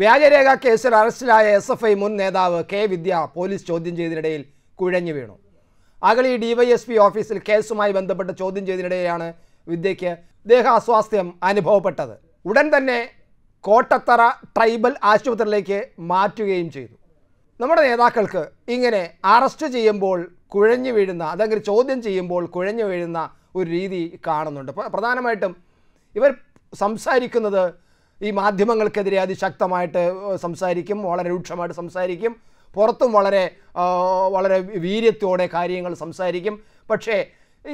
വ്യാജരേഖ കേസിൽ അറസ്റ്റിലായ എസ് എഫ് ഐ മുൻ നേതാവ് കെ വിദ്യ പോലീസ് ചോദ്യം ചെയ്തതിനിടയിൽ കുഴഞ്ഞു വീണു അഗളി ഡിവൈഎസ്പി ഓഫീസിൽ കേസുമായി ബന്ധപ്പെട്ട് ചോദ്യം ചെയ്തതിനിടെയാണ് വിദ്യയ്ക്ക് ദേഹാസ്വാസ്ഥ്യം അനുഭവപ്പെട്ടത് ഉടൻ തന്നെ കോട്ടത്തറ ട്രൈബൽ ആശുപത്രിയിലേക്ക് മാറ്റുകയും ചെയ്തു നമ്മുടെ നേതാക്കൾക്ക് ഇങ്ങനെ അറസ്റ്റ് ചെയ്യുമ്പോൾ കുഴഞ്ഞു വീഴുന്ന അതെങ്കിൽ ചോദ്യം ചെയ്യുമ്പോൾ കുഴഞ്ഞു വീഴുന്ന ഒരു രീതി കാണുന്നുണ്ട് പ്രധാനമായിട്ടും ഇവർ സംസാരിക്കുന്നത് ഈ മാധ്യമങ്ങൾക്കെതിരെ അതിശക്തമായിട്ട് സംസാരിക്കും വളരെ രൂക്ഷമായിട്ട് സംസാരിക്കും പുറത്തും വളരെ വളരെ വീര്യത്തോടെ കാര്യങ്ങൾ സംസാരിക്കും പക്ഷേ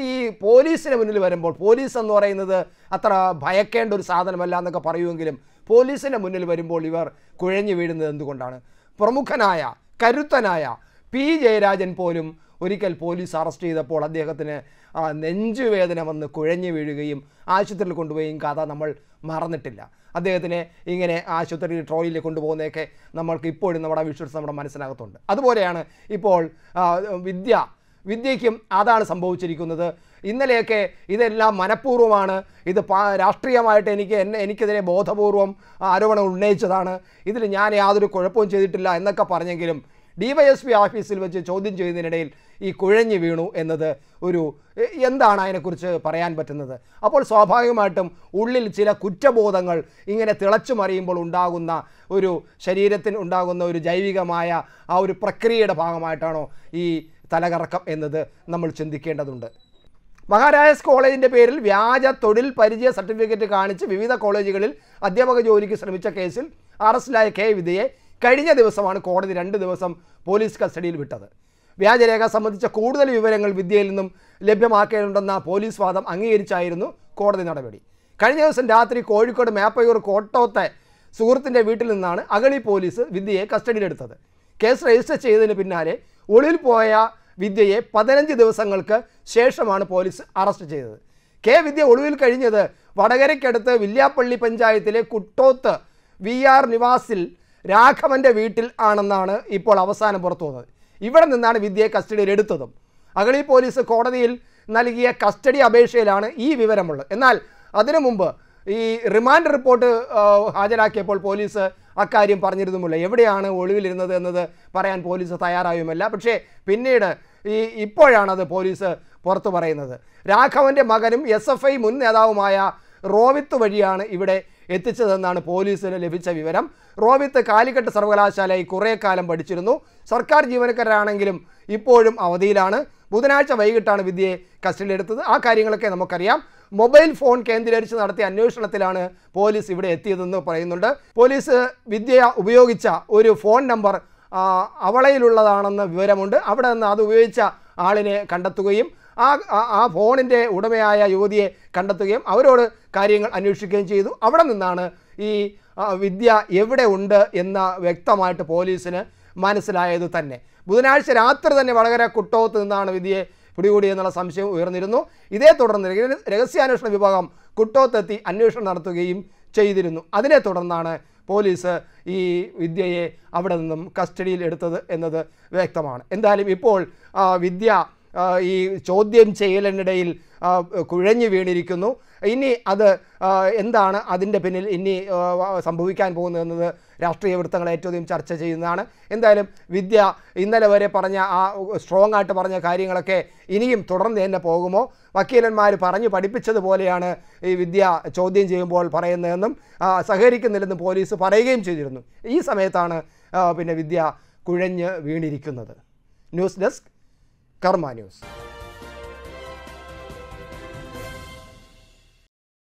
ഈ പോലീസിന് മുന്നിൽ വരുമ്പോൾ പോലീസ് എന്ന് പറയുന്നത് അത്ര ഭയക്കേണ്ട ഒരു സാധനമല്ല എന്നൊക്കെ പറയുമെങ്കിലും പോലീസിന് മുന്നിൽ വരുമ്പോൾ ഇവർ കുഴഞ്ഞു വീഴുന്നത് എന്തുകൊണ്ടാണ് പ്രമുഖനായ കരുത്തനായ പി ജയരാജൻ പോലും ഒരിക്കൽ പോലീസ് അറസ്റ്റ് ചെയ്തപ്പോൾ അദ്ദേഹത്തിന് നെഞ്ചുവേദന വന്ന് കുഴഞ്ഞു വീഴുകയും ആശുപത്രിയിൽ കൊണ്ടുപോയും കഥ നമ്മൾ മറന്നിട്ടില്ല അദ്ദേഹത്തിനെ ഇങ്ങനെ ആശുപത്രിയിൽ ട്രോയിൽ കൊണ്ടുപോകുന്നതൊക്കെ നമ്മൾക്ക് ഇപ്പോഴും നമ്മുടെ വിഷ്വൽസ് നമ്മുടെ മനസ്സിനകത്തുണ്ട് അതുപോലെയാണ് ഇപ്പോൾ വിദ്യ വിദ്യയ്ക്കും അതാണ് സംഭവിച്ചിരിക്കുന്നത് ഇന്നലെയൊക്കെ ഇതെല്ലാം മനഃപൂർവ്വമാണ് ഇത് രാഷ്ട്രീയമായിട്ട് എനിക്ക് എന്നെ എനിക്കെതിരെ ബോധപൂർവം ആരോപണം ഉന്നയിച്ചതാണ് ഇതിൽ ഞാൻ യാതൊരു കുഴപ്പവും ചെയ്തിട്ടില്ല എന്നൊക്കെ പറഞ്ഞെങ്കിലും ഡിവൈഎസ്പി ഓഫീസിൽ വെച്ച് ചോദ്യം ചെയ്യുന്നതിനിടയിൽ ഈ കുഴഞ്ഞു വീണു എന്നത് ഒരു എന്താണ് അതിനെക്കുറിച്ച് പറയാൻ പറ്റുന്നത് അപ്പോൾ സ്വാഭാവികമായിട്ടും ഉള്ളിൽ ചില കുറ്റബോധങ്ങൾ ഇങ്ങനെ തിളച്ചു മറിയുമ്പോൾ ഉണ്ടാകുന്ന ഒരു ശരീരത്തിന് ഉണ്ടാകുന്ന ഒരു ജൈവികമായ ആ ഒരു പ്രക്രിയയുടെ ഭാഗമായിട്ടാണോ ഈ തലകറക്കം എന്നത് നമ്മൾ ചിന്തിക്കേണ്ടതുണ്ട് മഹാരാജാസ് കോളേജിൻ്റെ പേരിൽ വ്യാജ തൊഴിൽ പരിചയ സർട്ടിഫിക്കറ്റ് കാണിച്ച് വിവിധ കോളേജുകളിൽ അധ്യാപക ജോലിക്ക് ശ്രമിച്ച കേസിൽ അറസ്റ്റിലായ കെ വിധയെ കഴിഞ്ഞ ദിവസമാണ് കോടതി രണ്ട് ദിവസം പോലീസ് കസ്റ്റഡിയിൽ വിട്ടത് വ്യാജരേഖ സംബന്ധിച്ച കൂടുതൽ വിവരങ്ങൾ വിദ്യയിൽ നിന്നും ലഭ്യമാക്കേണ്ടെന്ന പോലീസ് വാദം അംഗീകരിച്ചായിരുന്നു കോടതി നടപടി കഴിഞ്ഞ ദിവസം രാത്രി കോഴിക്കോട് മാപ്പയൂർ കോട്ടോത്തെ സുഹൃത്തിൻ്റെ വീട്ടിൽ നിന്നാണ് അഗളി പോലീസ് വിദ്യയെ കസ്റ്റഡിയിലെടുത്തത് കേസ് രജിസ്റ്റർ ചെയ്തതിന് പിന്നാലെ ഒളിവിൽ പോയ വിദ്യയെ പതിനഞ്ച് ദിവസങ്ങൾക്ക് ശേഷമാണ് പോലീസ് അറസ്റ്റ് ചെയ്തത് കെ വിദ്യ ഒളിവിൽ കഴിഞ്ഞത് വടകരയ്ക്കടുത്ത് വില്യാപ്പള്ളി പഞ്ചായത്തിലെ കുട്ടോത്ത് വി ആർ നിവാസിൽ രാഘവൻ്റെ വീട്ടിൽ ആണെന്നാണ് ഇപ്പോൾ അവസാനം പുറത്തു വന്നത് ഇവിടെ നിന്നാണ് വിദ്യയെ കസ്റ്റഡിയിൽ എടുത്തതും അഗളി പോലീസ് കോടതിയിൽ നൽകിയ കസ്റ്റഡി അപേക്ഷയിലാണ് ഈ വിവരമുള്ളത് എന്നാൽ അതിനു മുമ്പ് ഈ റിമാൻഡ് റിപ്പോർട്ട് ഹാജരാക്കിയപ്പോൾ പോലീസ് അക്കാര്യം പറഞ്ഞിരുന്നുമില്ല എവിടെയാണ് ഒളിവിലിരുന്നത് എന്നത് പറയാൻ പോലീസ് തയ്യാറായുമല്ല പക്ഷേ പിന്നീട് ഈ ഇപ്പോഴാണ് അത് പോലീസ് പുറത്തു പറയുന്നത് രാഘവൻ്റെ മകനും എസ് എഫ് ഐ മുൻ നേതാവുമായ റോവിത്ത് വഴിയാണ് ഇവിടെ എത്തിച്ചതെന്നാണ് പോലീസിന് ലഭിച്ച വിവരം റോബിത്ത് കാലിക്കട്ട് സർവകലാശാലയിൽ കുറേ കാലം പഠിച്ചിരുന്നു സർക്കാർ ജീവനക്കാരാണെങ്കിലും ഇപ്പോഴും അവധിയിലാണ് ബുധനാഴ്ച വൈകിട്ടാണ് വിദ്യയെ കസ്റ്റഡിയിലെടുത്തത് ആ കാര്യങ്ങളൊക്കെ നമുക്കറിയാം മൊബൈൽ ഫോൺ കേന്ദ്രീകരിച്ച് നടത്തിയ അന്വേഷണത്തിലാണ് പോലീസ് ഇവിടെ എത്തിയതെന്ന് പറയുന്നുണ്ട് പോലീസ് വിദ്യ ഉപയോഗിച്ച ഒരു ഫോൺ നമ്പർ അവളയിലുള്ളതാണെന്ന വിവരമുണ്ട് അവിടെ നിന്ന് അത് ഉപയോഗിച്ച ആളിനെ കണ്ടെത്തുകയും ആ ആ ഫോണിൻ്റെ ഉടമയായ യുവതിയെ കണ്ടെത്തുകയും അവരോട് കാര്യങ്ങൾ അന്വേഷിക്കുകയും ചെയ്തു അവിടെ നിന്നാണ് ഈ വിദ്യ എവിടെ ഉണ്ട് എന്ന വ്യക്തമായിട്ട് പോലീസിന് മനസ്സിലായത് തന്നെ ബുധനാഴ്ച രാത്രി തന്നെ വളരെ കുട്ടോത്ത് നിന്നാണ് വിധിയെ പിടികൂടിയെന്നുള്ള സംശയം ഉയർന്നിരുന്നു ഇതേ തുടർന്ന് രഹസ്യാന്വേഷണ വിഭാഗം കുട്ടോത്തെത്തി അന്വേഷണം നടത്തുകയും ചെയ്തിരുന്നു അതിനെ തുടർന്നാണ് പോലീസ് ഈ വിദ്യയെ അവിടെ നിന്നും കസ്റ്റഡിയിൽ എടുത്തത് എന്നത് വ്യക്തമാണ് എന്തായാലും ഇപ്പോൾ വിദ്യ ഈ ചോദ്യം ചെയ്യലിനിടയിൽ കുഴഞ്ഞു വീണിരിക്കുന്നു ഇനി അത് എന്താണ് അതിൻ്റെ പിന്നിൽ ഇനി സംഭവിക്കാൻ പോകുന്നതെന്നത് രാഷ്ട്രീയ വൃത്തങ്ങൾ ഏറ്റവും ചർച്ച ചെയ്യുന്നതാണ് എന്തായാലും വിദ്യ ഇന്നലെ വരെ പറഞ്ഞ ആ സ്ട്രോങ് ആയിട്ട് പറഞ്ഞ കാര്യങ്ങളൊക്കെ ഇനിയും തുടർന്ന് തന്നെ പോകുമോ വക്കീലന്മാർ പറഞ്ഞു പഠിപ്പിച്ചതുപോലെയാണ് ഈ വിദ്യ ചോദ്യം ചെയ്യുമ്പോൾ പറയുന്നതെന്നും സഹകരിക്കുന്നില്ലെന്ന് പോലീസ് പറയുകയും ചെയ്തിരുന്നു ഈ സമയത്താണ് പിന്നെ വിദ്യ കുഴഞ്ഞ് വീണിരിക്കുന്നത് ന്യൂസ് ഡെസ്ക് Carmanius. News.